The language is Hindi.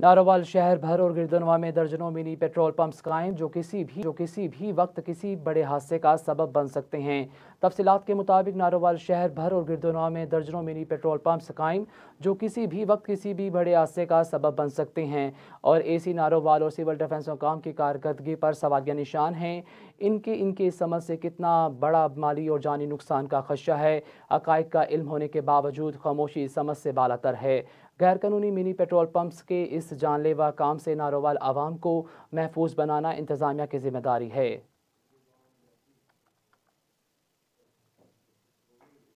नारोवाल शहर भर और गिरदनवा में दर्जनों मिनी पेट्रोल पंप्स कायम जो किसी भी जो किसी भी वक्त किसी बड़े हादसे का सबब बन सकते हैं तफसीत के मुताबिक नारोवाल शहर भर और गिरदनवा में दर्जनों मिनी पेट्रोल पंप्स कायम जो किसी भी वक्त किसी भी बड़े हादसे का सबब बन सकते हैं और ए सी नारोवाल और सिविल डिफेंस हकाम की कारकर्दगी पर सवालिया निशान हैं इनके इनके इस समझ से कितना बड़ा माली और जानी नुकसान का खदशा है अकायद का इल्म होने के बावजूद खामोशी समझ से बालातर है गैरकानूनी मिनी पेट्रोल पंप्स के इस इस जानलेवा काम से नारोवाल आवाम को महफूज बनाना इंतज़ामिया की जिम्मेदारी है